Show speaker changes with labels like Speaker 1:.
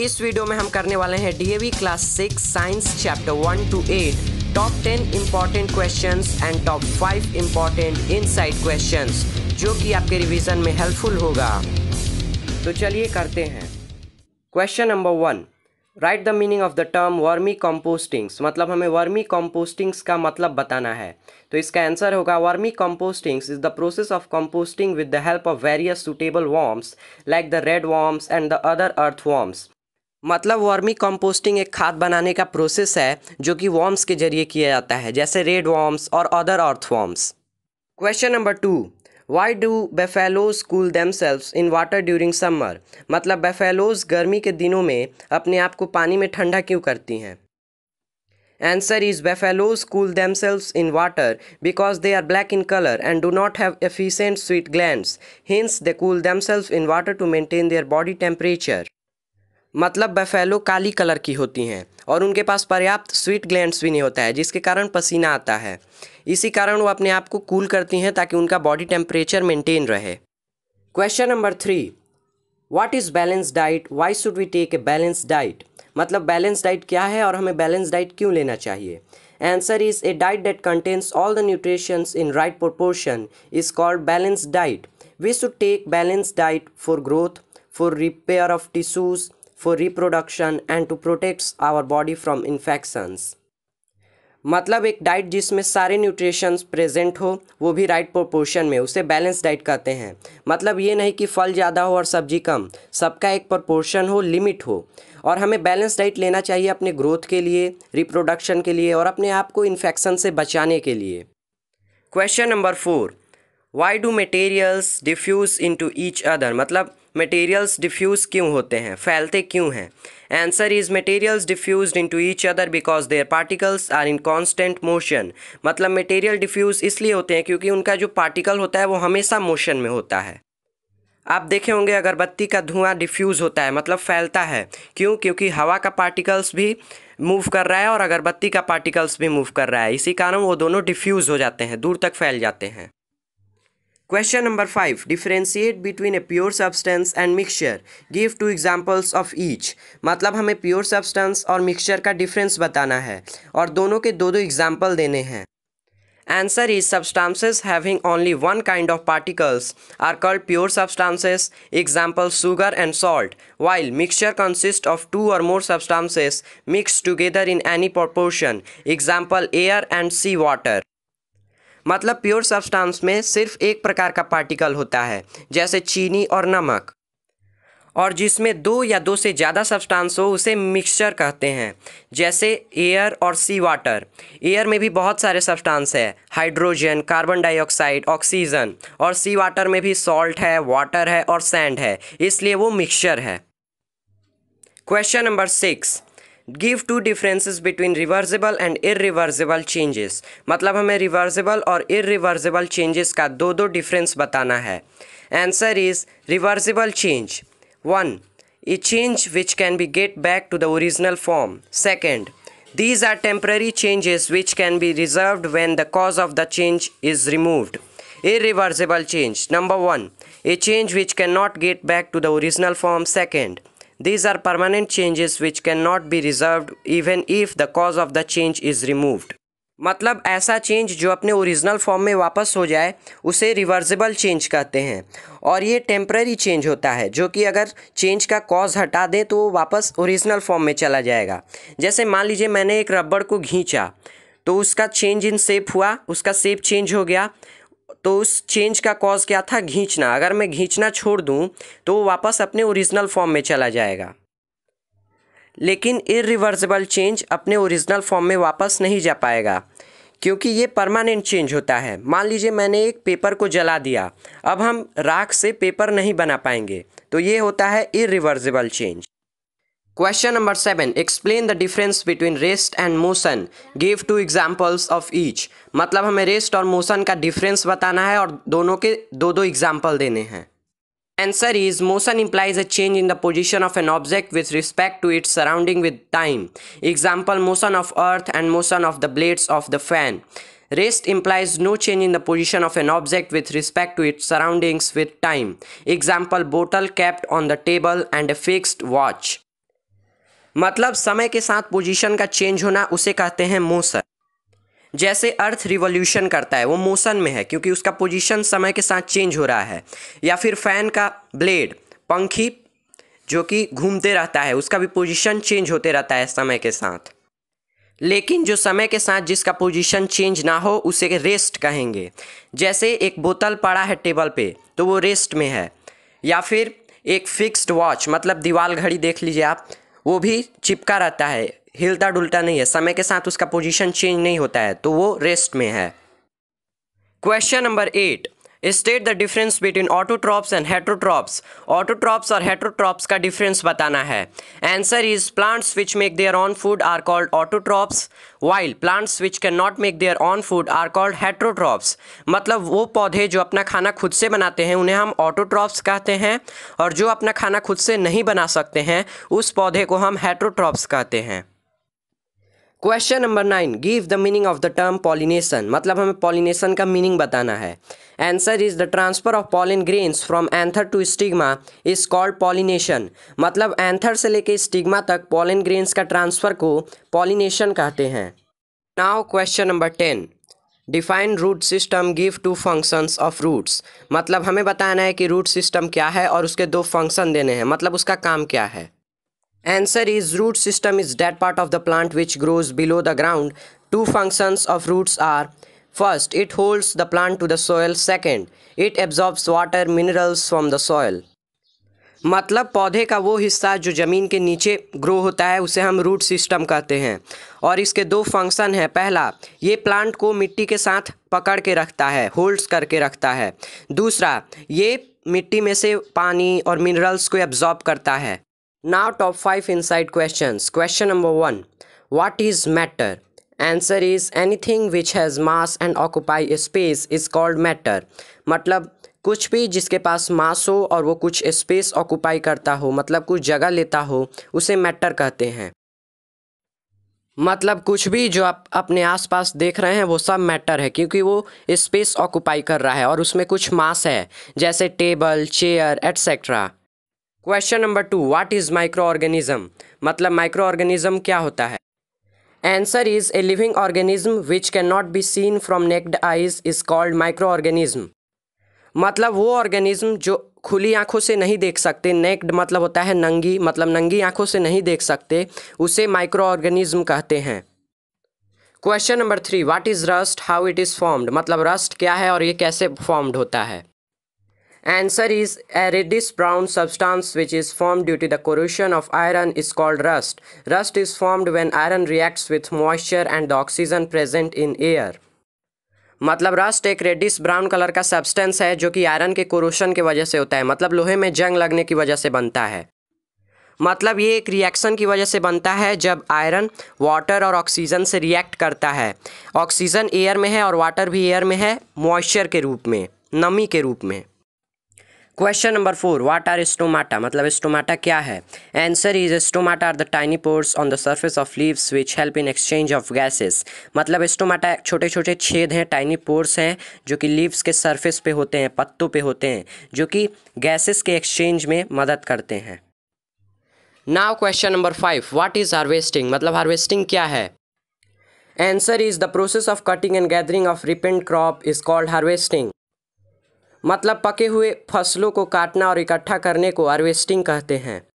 Speaker 1: इस वीडियो में हम करने वाले हैं DAV class six science chapter one two eight top ten important question and top five important inside question जो कि आपके रिविजन में हेल्पफुल होगा तो चलिए करते हैं question number one write the meaning of the term vermicompostings मतलब हमें वर्मी कॉम्पोस्टिंग्स का मतलब बताना है तो इसका आंसर होगा vermicompostings is the process of composting with the help of various suitable worms like the red worms and the other earthworms मतलब वार्मिंग कंपोस्टिंग एक खाद बनाने का प्रोसेस है जो कि वॉर्म्स के जरिए किया जाता है जैसे रेड वॉर्म्स और other earthworms question number two why do buffaloes cool themselves in water during summer मतलब बेफेलोज गर्मी के दिनों में अपने आप को पानी में ठंडा क्यों करती हैं answer is buffaloes cool themselves in water because they are black in colour and do not have efficient sweat gland hence they cool themselves in water to maintain their body temperature मतलब buffalo काली colour की होती हैं और उनके पास पर्याप्त sweet glands भी नहीं होता है जिसके कारण पसीना आता है इसी कारण वो अपने आप को कूल करती हैं ताकि उनका बॉडी टेम्परेचर मेंटेन रहे question number three what is balance diet why should we take a balance diet मतलब बैलेंस डाइट क्या है और हमें बैलेंस डाइट क्यों लेना चाहिए answer is a diet that contains all the nutritions in right proportion is called balance diet we should take balance diet for growth for repair of tissues for reproduction and to protects our body from infections मतलब एक diet जिसमें सारे nutritions present हो वो भी right proportion में उसे balance diet कहते हैं मतलब ये नहीं कि फल ज़्यादा हो और सब्जी कम सबका एक प्रोपोर्शन हो लिमिट हो और हमें बैलेंस डाइट लेना चाहिए अपने ग्रोथ के लिए रिप्रोडक्शन के लिए और अपने आप को इन्फेक्शन से बचाने के लिए question number four why do materials diffuse into each other मतलब मटेरियल्स डिफ्यूज़ क्यों होते हैं फैलते क्यों हैं answer is materials diffuse into each other because their particles are in constant motion मतलब मटेरियल डिफ्यूज़ इसलिए होते हैं क्योंकि उनका जो पार्टिकल होता है वो हमेशा मोशन में होता है आप देखे होंगे अगरबत्ती का धुआं डिफ्यूज़ होता है मतलब फैलता है क्यों क्योंकि हवा का पार्टिकल्स भी मूव कर रहा है और अगरबत्ती का पार्टिकल्स भी मूव कर रहा है इसी कारण वो दोनों डिफ्यूज़ हो जाते हैं दूर तक फैल जाते हैं question number five differentiate between a pure substance and mixture give two examples of each मतलब हमें प्योर सब्सटेंस और मिक्सचर का डिफरेंस बताना है और दोनों के दो दो एग्जांपल देने हैं answer is substances having only one kind of particles are called pure substances example sugar and salt while mixture consist of two or more substances mix together in any proportion example air and sea water मतलब pure substance में सिर्फ एक प्रकार का particle होता है जैसे चीनी और नमक और जिसमें दो या दो से ज़्यादा सब्सटेंस हो उसे मिक्सचर कहते हैं जैसे एयर और सी वाटर एयर में भी बहुत सारे सब्सटेंस है हाइड्रोजन कार्बन डाइऑक्साइड ऑक्सीजन और सी वाटर में भी सॉल्ट है वाटर है और सैंड है इसलिए वो मिक्सचर है question number six give two differences between reversible and irreversible changes मतलब हमें रिवर्सिबल और इरिवर्सिबल चेंजेस का दो दो डिफरेंस बताना है answer is reversible change one a change which can be get back to the original form second these are temporary changes which can be reversed when the cause of the change is removed removed irreversible change number one a change which can not get back to the original form second These are permanent changes which cannot be reserved even if the cause of the change is removed. मतलब ऐसा change जो अपने original form में वापस हो जाए उसे reversible change कहते हैं और ये टेम्प्ररी चेंज होता है जो कि अगर चेंज का कॉज हटा दें तो वो वापस ओरिजिनल फॉर्म में चला जाएगा जैसे मान लीजिए मैंने एक रबड़ को घींचा तो उसका चेंज इन सेप हुआ उसका सेप चेंज हो गया तो उस चेंज का कॉज क्या था घींचना अगर मैं घींचना छोड़ दूँ तो वो वापस अपने ओरिजिनल फॉर्म में चला जाएगा लेकिन इरिवर्सिबल चेंज अपने ओरिजिनल फॉर्म में वापस नहीं जा पाएगा क्योंकि ये परमानेंट चेंज होता है मान लीजिए मैंने एक पेपर को जला दिया अब हम राख से पेपर नहीं बना पाएंगे तो ये होता है irreversible change Question number 7. Explain the difference between rest and motion. Give two examples of each. मतलब हमें rest और motion का difference बताना है और दोनों के दो दो example देने हैं Answer is motion implies a change in the position of an object with respect to its surrounding with time. Example motion of earth and motion of the blades of the fan. Rest implies no change in the position of an object with respect to its surroundings with time. Example bottle kept on the table and a fixed watch. मतलब समय के साथ position का change होना उसे कहते हैं motion जैसे अर्थ रिवोल्यूशन करता है वो मोशन में है क्योंकि उसका पोजीशन समय के साथ चेंज हो रहा है या फिर फैन का ब्लेड पंखी जो कि घूमते रहता है उसका भी पोजीशन चेंज होते रहता है समय के साथ लेकिन जो समय के साथ जिसका पोजीशन चेंज ना हो उसे रेस्ट कहेंगे जैसे एक बोतल पड़ा है टेबल पे तो वो रेस्ट में है या फिर एक फिक्स्ड वॉच मतलब दीवाल घड़ी देख लीजिए आप वो भी चिपका रहता है हिलता डुलता नहीं है समय के साथ उसका पोजीशन चेंज नहीं होता है तो वो रेस्ट में है question number eight state the difference between autotrophs and heterotrophs autotrophs और हेट्रोट्रॉप्स का डिफरेंस बताना है answer is plants which make their own food are called autotrophs while plants which can not make their own food are called heterotrophs मतलब वो पौधे जो अपना खाना खुद से बनाते हैं उन्हें हम ऑटोट्रॉप्स कहते हैं और जो अपना खाना खुद से नहीं बना सकते हैं उस पौधे को हम हेट्रोट्रॉप्स कहते हैं question number nine give the meaning of the term pollination मतलब हमें पॉलिनेशन का मीनिंग बताना है answer is the transfer of pollen grains from anther to stigma is called pollination मतलब एंथर से लेकर स्टिग्मा तक पॉलिन ग्रेन्स का ट्रांसफर को पॉलिनेशन कहते हैं now question number ten define root system give two functions of roots मतलब हमें बताना है कि रूट सिस्टम क्या है और उसके दो फंक्शन देने हैं मतलब उसका काम क्या है Answer is root system is that part of the plant which grows below the ground. Two functions of roots are First, it holds the plant to the soil. Second, it absorbs water minerals from the soil. मतलब पौधे का वो हिस्सा जो ज़मीन के नीचे grow होता है उसे हम रूट सिस्टम कहते हैं और इसके दो फंक्शन हैं पहला ये प्लांट को मिट्टी के साथ पकड़ के रखता है होल्ड्स करके रखता है दूसरा ये मिट्टी में से पानी और मिनरल्स को एब्जॉर्ब करता है now top 5 inside questions question number 1 what is matter answer is which which has mass and a space is called matter मतलब कुछ भी जिसके पास मास हो और वो कुछ स्पेस ऑक्यूपाई करता हो मतलब कुछ जगह लेता हो उसे मैटर कहते हैं मतलब कुछ भी जो आप अपने आसपास देख रहे हैं वो सब मैटर है क्योंकि वो स्पेस ऑक्यूपाई कर रहा है और उसमें कुछ मास है जैसे table chair etcetera question number two what is micro organism मतलब माइक्रो ऑर्गेनिज्म क्या होता है answer is a living organism which can not be seen from naked eyes is called micro organism मतलब वो ऑर्गेनिज्म जो खुली आंखों से नहीं देख सकते नेक्ड मतलब होता है नंगी मतलब नंगी आंखों से नहीं देख सकते उसे माइक्रो ऑर्गेनिज्म कहते हैं question number three what is rust how it is formed मतलब रस्ट क्या है और ये कैसे फॉर्म्ड होता है Answer is a reddish brown substance which is formed due to the corrosion of iron is called rust. Rust is formed when iron reacts with moisture and the oxygen present in air. मतलब rust एक reddish brown colour का substance है जो कि iron के corrosion के वजह से होता है मतलब लोहे में जंग लगने की वजह से बनता है मतलब ये एक रिएक्शन की वजह से बनता है जब आयरन वाटर और ऑक्सीजन से रिएक्ट करता है ऑक्सीजन एयर में है और वाटर भी एयर में है मॉइस्चर के रूप में नमी के रूप में question number four what are stomata मतलब स्टोमाटा क्या है answer is stomata are the tiny pores on the surface of leaves which help in exchange of gases मतलब स्टोमाटा छोटे छोटे छेद हैं टाइनी पोर्स हैं जो कि लीव्स के सर्फेस पे होते हैं पत्तों पे होते हैं जो कि गैसेस के एक्सचेंज में मदद करते हैं now question number five what is harvesting मतलब हार्वेस्टिंग क्या है answer is the process of cutting and gathering of ripened crop is called harvesting मतलब पके हुए फसलों को काटना और इकट्ठा करने को हार्वेस्टिंग कहते हैं